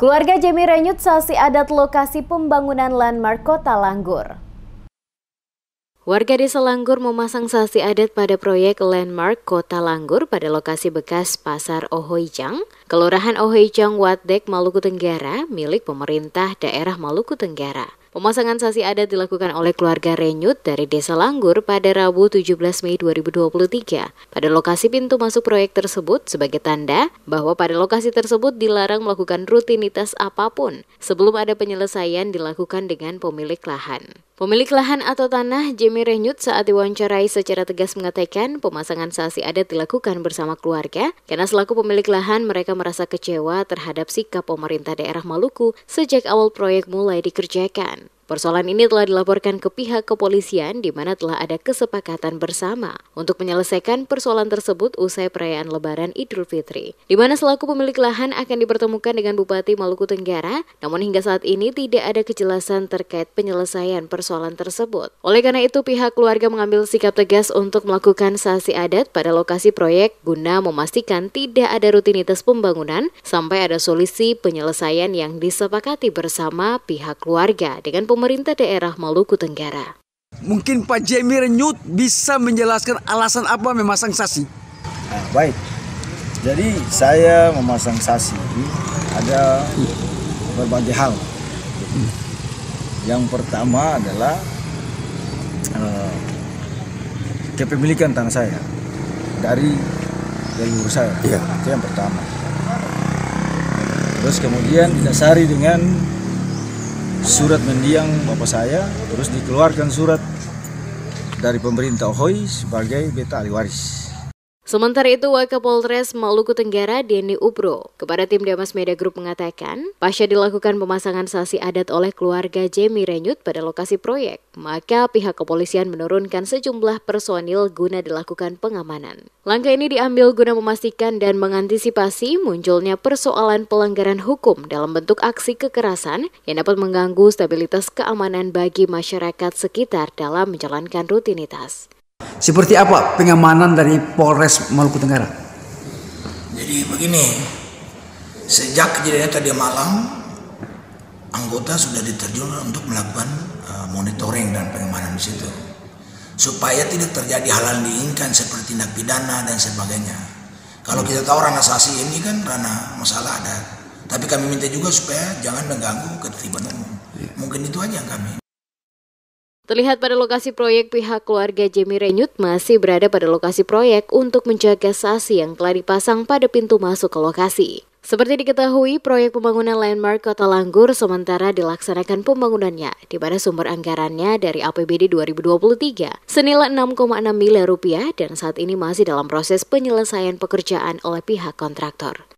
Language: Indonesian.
Keluarga Jemi Renyut saksi adat lokasi pembangunan landmark Kota Langgur. Warga desa Langgur memasang saksi adat pada proyek landmark Kota Langgur pada lokasi bekas Pasar Ohoijang, Kelurahan Ohoijang Watdek, Maluku Tenggara, milik pemerintah daerah Maluku Tenggara. Pemasangan sasi adat dilakukan oleh keluarga Renyut dari Desa Langgur pada Rabu 17 Mei 2023 pada lokasi pintu masuk proyek tersebut sebagai tanda bahwa pada lokasi tersebut dilarang melakukan rutinitas apapun sebelum ada penyelesaian dilakukan dengan pemilik lahan. Pemilik lahan atau tanah Jimmy Renyut saat diwawancarai secara tegas mengatakan pemasangan sasi adat dilakukan bersama keluarga karena selaku pemilik lahan mereka merasa kecewa terhadap sikap pemerintah daerah Maluku sejak awal proyek mulai dikerjakan. Persoalan ini telah dilaporkan ke pihak kepolisian di mana telah ada kesepakatan bersama untuk menyelesaikan persoalan tersebut usai perayaan Lebaran Idul Fitri, di mana selaku pemilik lahan akan dipertemukan dengan Bupati Maluku Tenggara, namun hingga saat ini tidak ada kejelasan terkait penyelesaian persoalan tersebut. Oleh karena itu, pihak keluarga mengambil sikap tegas untuk melakukan sasi adat pada lokasi proyek guna memastikan tidak ada rutinitas pembangunan sampai ada solusi penyelesaian yang disepakati bersama pihak keluarga dengan pemerintah pemerintah daerah Maluku Tenggara. Mungkin Pak Jemi Renyut bisa menjelaskan alasan apa memasang sasi. Baik, jadi saya memasang sasi ada berbagai hal. Yang pertama adalah uh, kepemilikan tanah saya dari leluhur saya. Ya. Itu yang pertama. Terus kemudian didasari dengan surat mendiang bapak saya terus dikeluarkan surat dari pemerintah Ohoi sebagai beta ahli waris Sementara itu, Wakapolres Maluku Tenggara, Denny Upro, kepada tim Damas Media Group mengatakan, pasca dilakukan pemasangan sasi adat oleh keluarga Jamie Renyut pada lokasi proyek, maka pihak kepolisian menurunkan sejumlah personil guna dilakukan pengamanan. Langkah ini diambil guna memastikan dan mengantisipasi munculnya persoalan pelanggaran hukum dalam bentuk aksi kekerasan yang dapat mengganggu stabilitas keamanan bagi masyarakat sekitar dalam menjalankan rutinitas. Seperti apa pengamanan dari Polres Maluku Tenggara? Jadi begini, sejak kejadian tadi malam, anggota sudah diterjun untuk melakukan eh, monitoring dan pengamanan di situ, supaya tidak terjadi hal yang diinginkan seperti tindak pidana dan sebagainya. Kalau kita tahu ranah sasi ini kan ranah masalah ada. tapi kami minta juga supaya jangan mengganggu ketertiban umum. Iya. Mungkin itu aja yang kami. Terlihat pada lokasi proyek pihak keluarga Jamie Renyut masih berada pada lokasi proyek untuk menjaga sasi yang telah dipasang pada pintu masuk ke lokasi. Seperti diketahui, proyek pembangunan landmark Kota Langgur sementara dilaksanakan pembangunannya, di mana sumber anggarannya dari APBD 2023 senilai 6,6 miliar rupiah dan saat ini masih dalam proses penyelesaian pekerjaan oleh pihak kontraktor.